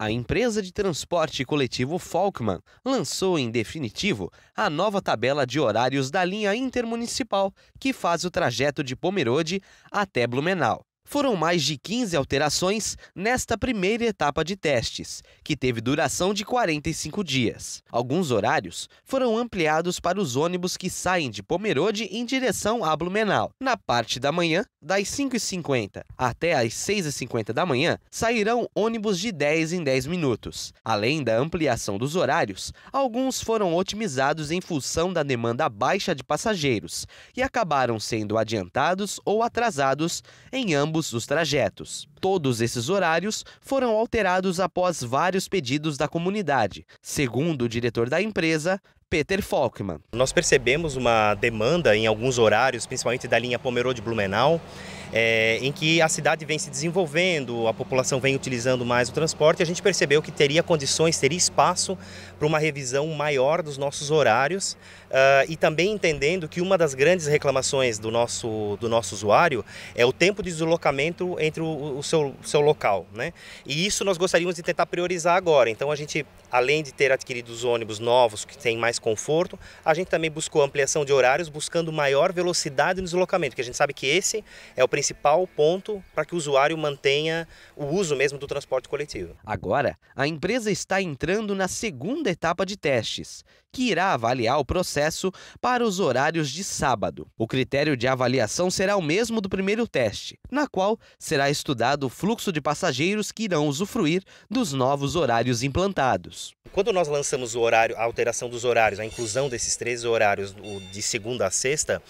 A empresa de transporte coletivo Falkman lançou, em definitivo, a nova tabela de horários da linha intermunicipal que faz o trajeto de Pomerode até Blumenau. Foram mais de 15 alterações nesta primeira etapa de testes, que teve duração de 45 dias. Alguns horários foram ampliados para os ônibus que saem de Pomerode em direção a Blumenau. Na parte da manhã, das 5h50 até as 6h50 da manhã, sairão ônibus de 10 em 10 minutos. Além da ampliação dos horários, alguns foram otimizados em função da demanda baixa de passageiros e acabaram sendo adiantados ou atrasados em ambos ambos os trajetos. Todos esses horários foram alterados após vários pedidos da comunidade. Segundo o diretor da empresa, Peter Falkman. Nós percebemos uma demanda em alguns horários, principalmente da linha Pomerode de Blumenau, é, em que a cidade vem se desenvolvendo, a população vem utilizando mais o transporte, a gente percebeu que teria condições, teria espaço para uma revisão maior dos nossos horários uh, e também entendendo que uma das grandes reclamações do nosso, do nosso usuário é o tempo de deslocamento entre o, o seu, seu local. Né? E isso nós gostaríamos de tentar priorizar agora. Então a gente, além de ter adquirido os ônibus novos, que têm mais conforto. A gente também buscou ampliação de horários, buscando maior velocidade no deslocamento, que a gente sabe que esse é o principal ponto para que o usuário mantenha o uso mesmo do transporte coletivo. Agora, a empresa está entrando na segunda etapa de testes que irá avaliar o processo para os horários de sábado. O critério de avaliação será o mesmo do primeiro teste, na qual será estudado o fluxo de passageiros que irão usufruir dos novos horários implantados. Quando nós lançamos o horário, a alteração dos horários, a inclusão desses três horários de segunda a sexta,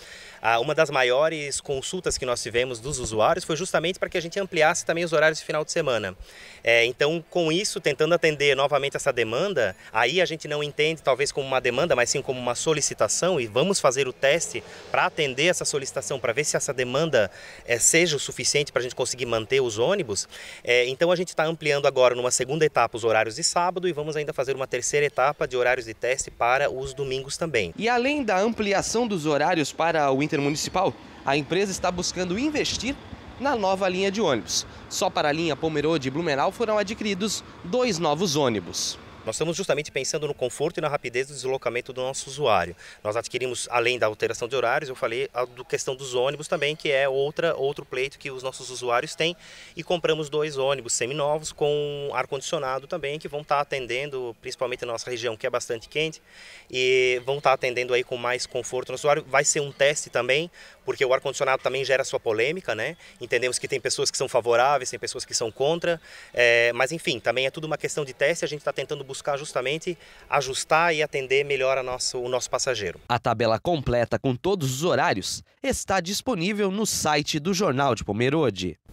uma das maiores consultas que nós tivemos dos usuários foi justamente para que a gente ampliasse também os horários de final de semana. É, então, com isso, tentando atender novamente essa demanda, aí a gente não entende, talvez como uma demanda, mas sim como uma solicitação e vamos fazer o teste para atender essa solicitação, para ver se essa demanda é, seja o suficiente para a gente conseguir manter os ônibus. É, então a gente está ampliando agora numa segunda etapa os horários de sábado e vamos ainda fazer uma terceira etapa de horários de teste para os domingos também. E além da ampliação dos horários para o intermunicipal, a empresa está buscando investir na nova linha de ônibus. Só para a linha Pomerode e Blumenau foram adquiridos dois novos ônibus. Nós estamos justamente pensando no conforto e na rapidez do deslocamento do nosso usuário. Nós adquirimos, além da alteração de horários, eu falei a questão dos ônibus também, que é outra, outro pleito que os nossos usuários têm, e compramos dois ônibus seminovos com ar-condicionado também, que vão estar atendendo, principalmente na nossa região, que é bastante quente, e vão estar atendendo aí com mais conforto no usuário. Vai ser um teste também, porque o ar-condicionado também gera sua polêmica, né? Entendemos que tem pessoas que são favoráveis, tem pessoas que são contra, é, mas enfim, também é tudo uma questão de teste, a gente está tentando buscar justamente ajustar e atender melhor nosso, o nosso passageiro. A tabela completa com todos os horários está disponível no site do Jornal de Pomerode.